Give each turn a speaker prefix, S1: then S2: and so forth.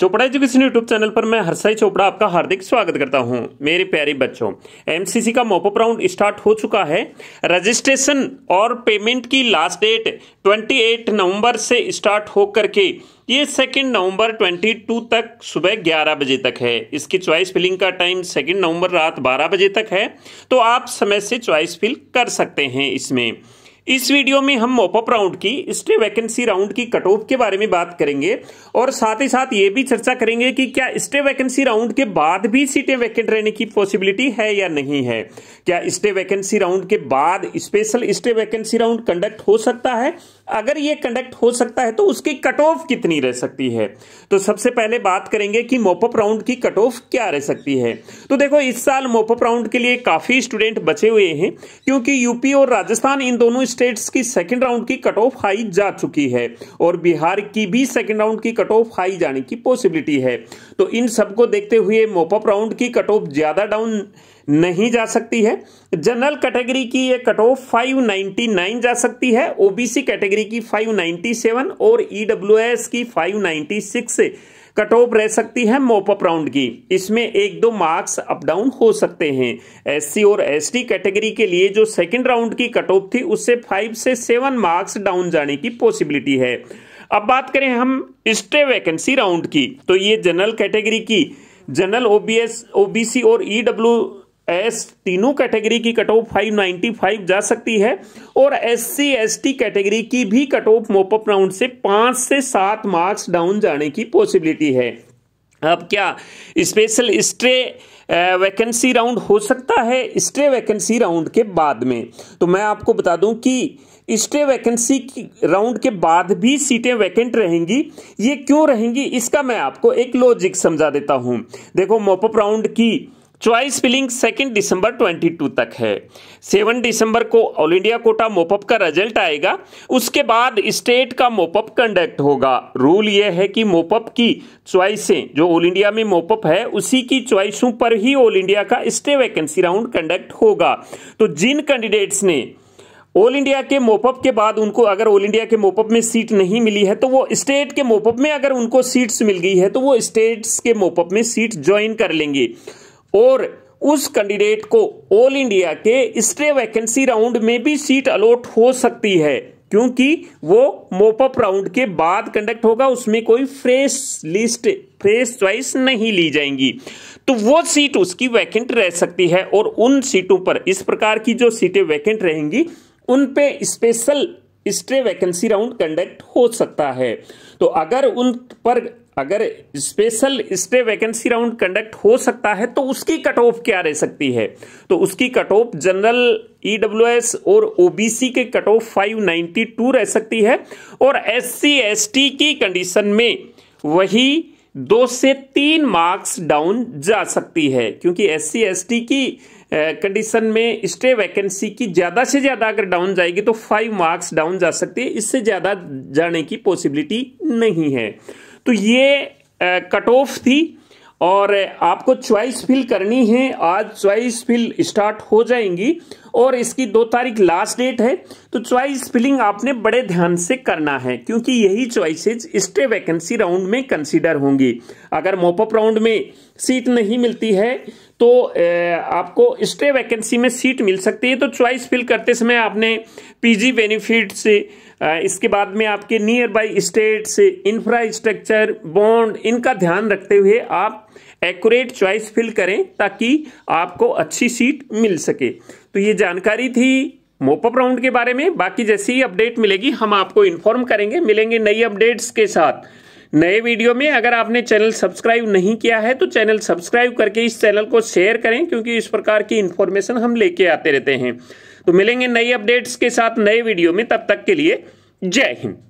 S1: Chopra education YouTube channel पर मैं हर्षाई चोपड़ा आपका हार्दिक स्वागत करता हूं मेरे प्यारे बच्चों एमसीसी का मोपअप राउंड स्टार्ट हो चुका है रजिस्ट्रेशन और पेमेंट की लास्ट डेट 28 नवंबर से स्टार्ट होकर के ये सेकेंड नवंबर 22 तक सुबह 11 बजे तक है इसकी चॉइस फिलिंग का टाइम सेकेंड नवंबर रात बारह बजे तक है तो आप समय से चॉइस फिल कर सकते हैं इसमें इस वीडियो में हम मोपअप राउंड की स्टे वैकेंसी राउंड की कट ऑफ के बारे में बात करेंगे और साथ ही साथ ये भी चर्चा करेंगे कि क्या स्टे वैकेंसी राउंड के बाद भी सीटें वैकेंट रहने की पॉसिबिलिटी है या नहीं है क्या स्टे वैकेंसी राउंड के बाद special stray vacancy round conduct हो सकता है अगर ये कंडक्ट हो सकता है तो उसकी कट ऑफ कितनी रह सकती है तो सबसे पहले बात करेंगे कि मोपअप राउंड की कट ऑफ क्या रह सकती है तो देखो इस साल मोपअप राउंड के लिए काफ़ी स्टूडेंट बचे हुए हैं क्योंकि यूपी और राजस्थान इन दोनों स्टेट्स की सेकंड राउंड की कट ऑफ हाई जा चुकी है और बिहार की भी सेकेंड राउंड की कट ऑफ हाई जाने की पॉसिबिलिटी है तो इन सबको देखते हुए मोपअप राउंड की कट ऑफ ज़्यादा डाउन नहीं जा सकती है जनरल कैटेगरी की ये कट ऑफ फाइव जा सकती है ओबीसी कैटेगरी की 597 और ईडब्ल्यूएस e की 596 सिक्स कट ऑफ रह सकती है मोपअप राउंड की इसमें एक दो मार्क्स अप डाउन हो सकते हैं एससी और एसटी कैटेगरी के लिए जो सेकंड राउंड की कट ऑफ थी उससे फाइव से सेवन मार्क्स डाउन जाने की पॉसिबिलिटी है अब बात करें हम स्टे वैकेंसी राउंड की तो ये जनरल कैटेगरी की जनरल ओबीएस ओबीसी और ईडब्ल्यू e एस तीनों कैटेगरी की cut off five ninety five जा सकती है और S C S T category की भी कट ऑफ मोपअप राउंड से पांच से सात मार्क्स डाउन जाने की पॉसिबिलिटी है अब क्या स्पेशल स्ट्रे वैकेंसी राउंड हो सकता है स्ट्रे वैकेंसी राउंड के बाद में तो मैं आपको बता दूं कि स्टे वैकेंसी राउंड के बाद भी सीटें वैकेंट रहेंगी ये क्यों रहेंगी इसका मैं आपको एक लॉजिक समझा देता हूं देखो मोपअप राउंड की चॉइस फिलिंग सेकेंड दिसंबर 22 तक है सेवन दिसंबर को ऑल इंडिया कोटा मोपअप का रिजल्ट आएगा उसके बाद स्टेट का मोपअप कंडक्ट होगा रूल यह है कि मोपअप की च्वाइसें जो ऑल इंडिया में मोपअप है उसी की च्वाइसों पर ही ऑल इंडिया का स्टे वैकेंसी राउंड कंडक्ट होगा तो जिन कैंडिडेट्स ने ऑल इंडिया के मोपअप के बाद उनको अगर ऑल इंडिया के मोपअप में सीट नहीं मिली है तो वो स्टेट के मोपअप में अगर उनको सीट्स मिल गई है तो वो स्टेट्स के मोपअप में सीट ज्वाइन कर लेंगे और उस कैंडिडेट को ऑल इंडिया के स्ट्रे वैकेंसी राउंड में भी सीट अलॉट हो सकती है क्योंकि वो मोपअप राउंड के बाद कंडक्ट होगा उसमें कोई फ्रेश लिस्ट फ्रेश च्वाइस नहीं ली जाएंगी तो वो सीट उसकी वैकेंट रह सकती है और उन सीटों पर इस प्रकार की जो सीटें वैकेंट रहेंगी उन पे special stray vacancy round conduct हो सकता है तो अगर उन पर अगर special stray vacancy round conduct हो सकता है तो उसकी कट ऑफ क्या रह सकती है तो उसकी कट ऑफ जनरल ईडब्ल्यूएस और ओबीसी के कट ऑफ 592 रह सकती है और एससी एसटी की कंडीशन में वही दो से तीन मार्क्स डाउन जा सकती है क्योंकि एस सी की कंडीशन में स्टे वैकेंसी की ज़्यादा से ज़्यादा अगर डाउन जाएगी तो फाइव मार्क्स डाउन जा सकती है इससे ज़्यादा जाने की पॉसिबिलिटी नहीं है तो ये कट ऑफ थी और आपको च्वाइस फिल करनी है आज च्वाइस फिल स्टार्ट हो जाएंगी और इसकी दो तारीख लास्ट डेट है तो च्वाइस फिलिंग आपने बड़े ध्यान से करना है क्योंकि यही च्वाइसेज स्टे वैकेंसी राउंड में कंसीडर होंगी अगर मोपअप राउंड में सीट नहीं मिलती है तो आपको स्टे वैकेंसी में सीट मिल सकती है तो च्वाइस फिल करते समय आपने पीजी बेनिफिट से इसके बाद में आपके nearby states infrastructure bond इनका ध्यान रखते हुए आप एक्यूरेट चॉइस फिल करें ताकि आपको अच्छी सीट मिल सके तो ये जानकारी थी मोपअप राउंड के बारे में बाकी जैसी ही अपडेट मिलेगी हम आपको इन्फॉर्म करेंगे मिलेंगे नई अपडेट्स के साथ नए वीडियो में अगर आपने चैनल सब्सक्राइब नहीं किया है तो चैनल सब्सक्राइब करके इस चैनल को शेयर करें क्योंकि इस प्रकार की इंफॉर्मेशन हम लेके आते रहते हैं तो मिलेंगे नई अपडेट्स के साथ नए वीडियो में तब तक के लिए जय हिंद